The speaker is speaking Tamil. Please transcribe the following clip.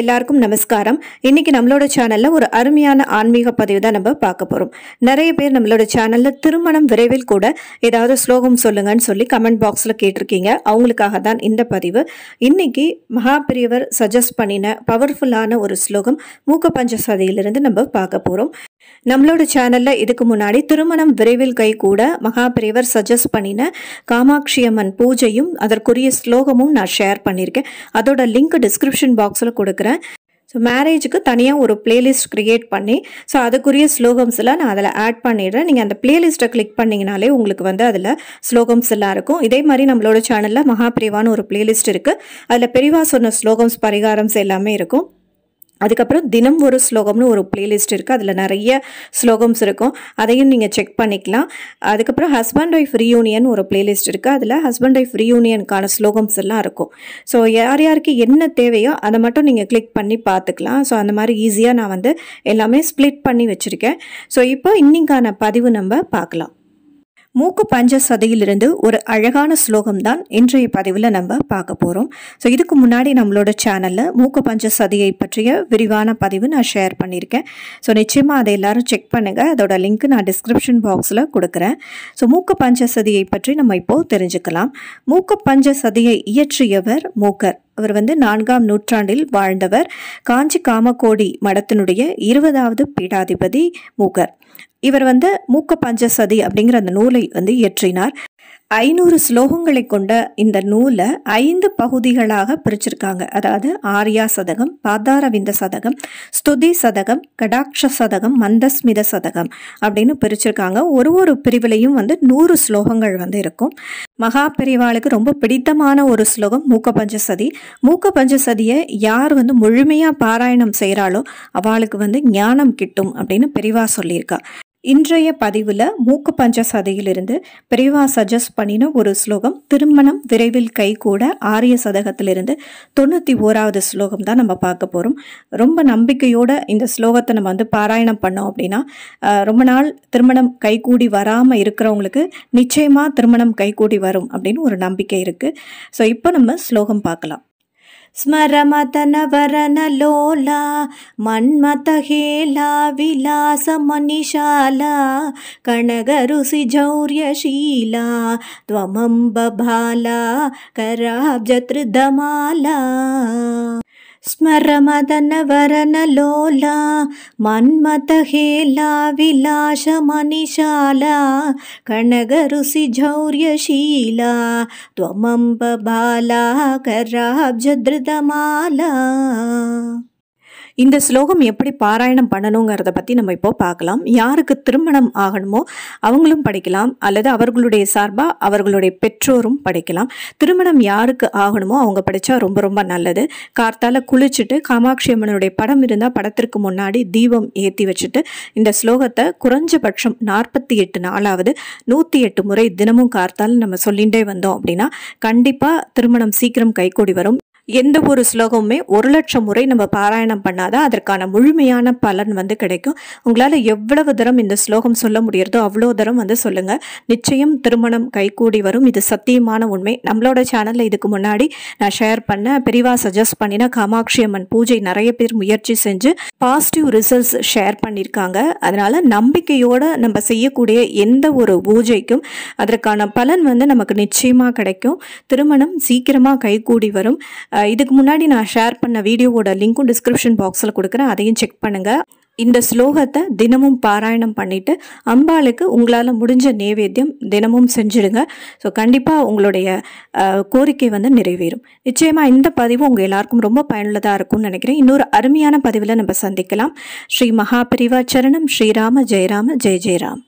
எல்லாருக்கும் நமஸ்காரம் இன்றைக்கி நம்மளோட சேனலில் ஒரு அருமையான ஆன்மீக பதிவு தான் நம்ம பார்க்க போகிறோம் நிறைய பேர் நம்மளோட சேனலில் திருமணம் விரைவில் கூட ஏதாவது ஸ்லோகம் சொல்லுங்கன்னு சொல்லி கமெண்ட் பாக்ஸில் கேட்டிருக்கீங்க அவங்களுக்காக தான் இந்த பதிவு இன்றைக்கி மகாபிரியவர் சஜஸ்ட் பண்ணின பவர்ஃபுல்லான ஒரு ஸ்லோகம் மூக்க பஞ்ச நம்ம பார்க்க போகிறோம் நம்மளோட சேனலில் இதுக்கு முன்னாடி திருமணம் விரைவில் கை கூட மகாபிரிவர் சஜஸ்ட் பண்ணின காமாட்சி அம்மன் பூஜையும் அதற்குரிய ஸ்லோகமும் நான் ஷேர் பண்ணியிருக்கேன் அதோட லிங்க் டிஸ்கிரிப்ஷன் பாக்ஸில் கொடுக்குறேன் ஸோ மேரேஜுக்கு தனியாக ஒரு பிளேலிஸ்ட் க்ரியேட் பண்ணி ஸோ அதுக்குரிய ஸ்லோகம்ஸ் எல்லாம் நான் அதில் ஆட் பண்ணிடுறேன் நீங்கள் அந்த பிளேலிஸ்ட்டை கிளிக் பண்ணிங்கனாலே உங்களுக்கு வந்து அதில் ஸ்லோகம்ஸ் எல்லாம் இருக்கும் இதே மாதிரி நம்மளோட சேனலில் மகாபிரிவான்னு ஒரு பிளேலிஸ்ட் இருக்குது அதில் பெரிவா சொன்ன ஸ்லோகம்ஸ் பரிகாரம்ஸ் எல்லாமே இருக்கும் அதுக்கப்புறம் தினம் ஒரு ஸ்லோகம்னு ஒரு பிளேலிஸ்ட் இருக்குது அதில் நிறைய ஸ்லோகம்ஸ் இருக்கும் அதையும் நீங்கள் செக் பண்ணிக்கலாம் அதுக்கப்புறம் ஹஸ்பண்ட் ஒய்ஃப் ரீயூனியன் ஒரு பிளேலிஸ்ட் இருக்குது அதில் ஹஸ்பண்ட் ஒய்ஃப் ரீயூனியனுக்கான ஸ்லோகம்ஸ் எல்லாம் இருக்கும் ஸோ யார் யாருக்கு என்ன தேவையோ அதை மட்டும் நீங்கள் கிளிக் பண்ணி பார்த்துக்கலாம் ஸோ அந்த மாதிரி ஈஸியாக நான் வந்து எல்லாமே ஸ்ப்ளிட் பண்ணி வச்சுருக்கேன் ஸோ இப்போ இன்னிக்கான பதிவு நம்ம பார்க்கலாம் மூக்கு பஞ்ச சதையிலிருந்து ஒரு அழகான ஸ்லோகம் தான் இன்றைய பதிவில் நம்ம பார்க்க போகிறோம் ஸோ இதுக்கு முன்னாடி நம்மளோட சேனலில் மூக்கு பஞ்ச சதையை பற்றிய விரிவான பதிவு நான் ஷேர் பண்ணியிருக்கேன் ஸோ நிச்சயமாக அதை எல்லாரும் செக் பண்ணுங்கள் அதோட லிங்க் நான் டிஸ்கிரிப்ஷன் பாக்ஸில் கொடுக்குறேன் ஸோ மூக்கு பஞ்ச சதியை பற்றி நம்ம இப்போது தெரிஞ்சுக்கலாம் மூக்கு பஞ்ச சதியை இயற்றியவர் மூக்கர் அவர் வந்து நான்காம் நூற்றாண்டில் வாழ்ந்தவர் காஞ்சி காமக்கோடி மடத்தினுடைய இருபதாவது பீடாதிபதி மூகர் இவர் வந்து மூக்க பஞ்சசதி அப்படிங்கிற அந்த நூலை வந்து இயற்றினார் ஐநூறு ஸ்லோகங்களை கொண்ட இந்த நூலை ஐந்து பகுதிகளாக பிரிச்சிருக்காங்க அதாவது ஆர்யா சதகம் பாதாரவிந்த சதகம் ஸ்துதி சதகம் கடாட்ச சதகம் மந்தஸ்மித சதகம் அப்படின்னு பிரிச்சிருக்காங்க ஒரு ஒரு பிரிவிலையும் வந்து நூறு ஸ்லோகங்கள் வந்து இருக்கும் மகா ரொம்ப பிடித்தமான ஒரு ஸ்லோகம் மூக்க பஞ்சசதி மூக்க பஞ்சசதியை யார் வந்து முழுமையாக பாராயணம் செய்கிறாளோ அவளுக்கு வந்து ஞானம் கிட்டும் அப்படின்னு பெரிவா சொல்லியிருக்கா இன்றைய பதிவில் மூக்கு பஞ்ச சதையிலிருந்து பிரிவா சஜஸ்ட் பண்ணின ஒரு ஸ்லோகம் திருமணம் விரைவில் கூட ஆரிய சதகத்திலிருந்து தொண்ணூற்றி ஓராவது ஸ்லோகம் தான் நம்ம பார்க்க போகிறோம் ரொம்ப நம்பிக்கையோட இந்த ஸ்லோகத்தை நம்ம வந்து பாராயணம் பண்ணோம் அப்படின்னா ரொம்ப நாள் திருமணம் கைகூடி வராமல் இருக்கிறவங்களுக்கு நிச்சயமாக திருமணம் கைகூடி வரும் அப்படின்னு ஒரு நம்பிக்கை இருக்குது ஸோ இப்போ நம்ம ஸ்லோகம் பார்க்கலாம் स्मरमतनवरनलोला मन्मतहेला लोला मन्मत हेला विलासमनिशाला कणगरुसिजौर्यशीला त्वमम्बभाला कराब्जतृदमाला स्मरमदनवरनलोला मन्मतहेला हेला विलाशमनिशाला त्वमम्ब बाला जद्रतमाला, இந்த ஸ்லோகம் எப்படி பாராயணம் பண்ணணுங்கிறத பற்றி நம்ம இப்போ பார்க்கலாம் யாருக்கு திருமணம் ஆகணுமோ அவங்களும் படிக்கலாம் அல்லது அவர்களுடைய சார்பாக அவர்களுடைய பெற்றோரும் படிக்கலாம் திருமணம் யாருக்கு ஆகணுமோ அவங்க படித்தா ரொம்ப ரொம்ப நல்லது கார்த்தால் குளிச்சுட்டு காமாட்சி அம்மனுடைய படம் இருந்தால் படத்திற்கு முன்னாடி தீபம் ஏற்றி வச்சுட்டு இந்த ஸ்லோகத்தை குறைஞ்சபட்சம் நாற்பத்தி எட்டு நாளாவது நூற்றி எட்டு முறை தினமும் கார்த்தால் நம்ம சொல்லிகிட்டே வந்தோம் அப்படின்னா கண்டிப்பாக திருமணம் சீக்கிரம் கைகூடி வரும் எந்த ஒரு ஸ்லோகமுமே ஒரு லட்சம் முறை நம்ம பாராயணம் பண்ணாதான் அதற்கான முழுமையான பலன் வந்து கிடைக்கும் உங்களால் எவ்வளவு தரம் இந்த ஸ்லோகம் சொல்ல முடியறதோ அவ்வளோ தரம் வந்து சொல்லுங்கள் நிச்சயம் திருமணம் கைகூடி வரும் இது சத்தியமான உண்மை நம்மளோட சேனலில் இதுக்கு முன்னாடி நான் ஷேர் பண்ண பெரிவா சஜஸ்ட் பண்ணினா காமாட்சி அம்மன் பூஜை நிறைய பேர் முயற்சி செஞ்சு பாசிட்டிவ் ரிசல்ட்ஸ் ஷேர் பண்ணியிருக்காங்க அதனால் நம்பிக்கையோடு நம்ம செய்யக்கூடிய எந்த ஒரு பூஜைக்கும் அதற்கான பலன் வந்து நமக்கு நிச்சயமாக கிடைக்கும் திருமணம் சீக்கிரமாக கைகூடி வரும் இதுக்கு முன்னாடி நான் ஷேர் பண்ண வீடியோவோட லிங்க்கும் டிஸ்கிரிப்ஷன் பாக்ஸில் கொடுக்குறேன் அதையும் செக் பண்ணுங்கள் இந்த ஸ்லோகத்தை தினமும் பாராயணம் பண்ணிவிட்டு அம்பாளுக்கு உங்களால் முடிஞ்ச நேவேத்தியம் தினமும் செஞ்சுடுங்க ஸோ கண்டிப்பாக உங்களுடைய கோரிக்கை வந்து நிறைவேறும் நிச்சயமாக இந்த பதிவு உங்கள் எல்லாருக்கும் ரொம்ப பயனுள்ளதாக இருக்கும்னு நினைக்கிறேன் இன்னொரு அருமையான பதிவில் நம்ம சந்திக்கலாம் ஸ்ரீ மகாபிரிவாச்சரணம் சரணம் ஸ்ரீராம ஜெயராம ஜெய் ஜெயராம்